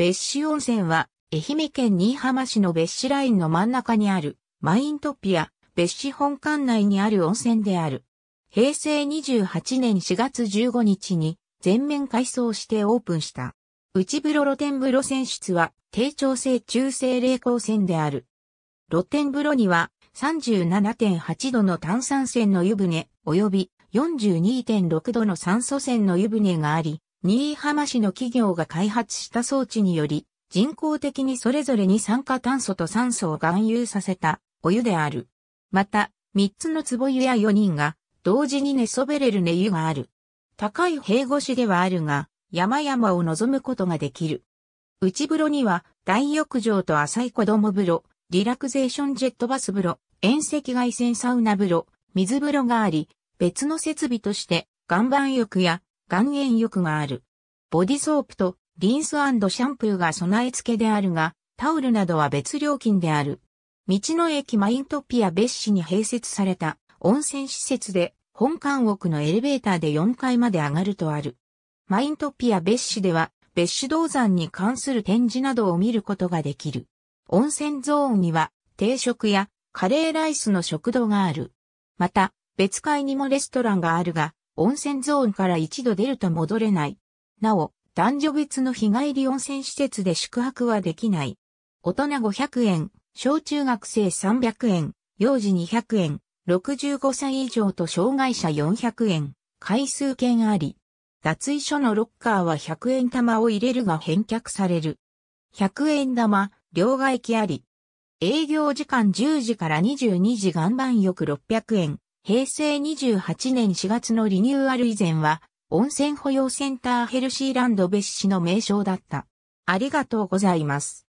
別紙温泉は、愛媛県新居浜市の別紙ラインの真ん中にある、マイントピア、別紙本館内にある温泉である。平成28年4月15日に、全面改装してオープンした。内風呂露天風呂船室は、低調性中性冷光線である。露天風呂には、37.8度の炭酸泉の湯船、及び42.6度の酸素泉の湯船があり、新居浜市の企業が開発した装置により、人工的にそれぞれに酸化炭素と酸素を含有させたお湯である。また、3つの壺湯や4人が同時に寝そべれる寝湯がある。高い平越しではあるが、山々を望むことができる。内風呂には大浴場と浅い子供風呂、リラクゼーションジェットバス風呂、遠赤外線サウナ風呂、水風呂があり、別の設備として岩盤浴や岩塩浴がある。ボディソープとリンスシャンプーが備え付けであるが、タオルなどは別料金である。道の駅マイントピア別市に併設された温泉施設で本館奥のエレベーターで4階まで上がるとある。マイントピア別市では別市銅山に関する展示などを見ることができる。温泉ゾーンには定食やカレーライスの食堂がある。また別階にもレストランがあるが、温泉ゾーンから一度出ると戻れない。なお、男女別の日帰り温泉施設で宿泊はできない。大人500円、小中学生300円、幼児200円、65歳以上と障害者400円、回数券あり。脱衣所のロッカーは100円玉を入れるが返却される。100円玉、両替機あり。営業時間10時から22時岩盤浴600円、平成28年4月のリニューアル以前は、温泉保養センターヘルシーランド別市の名称だった。ありがとうございます。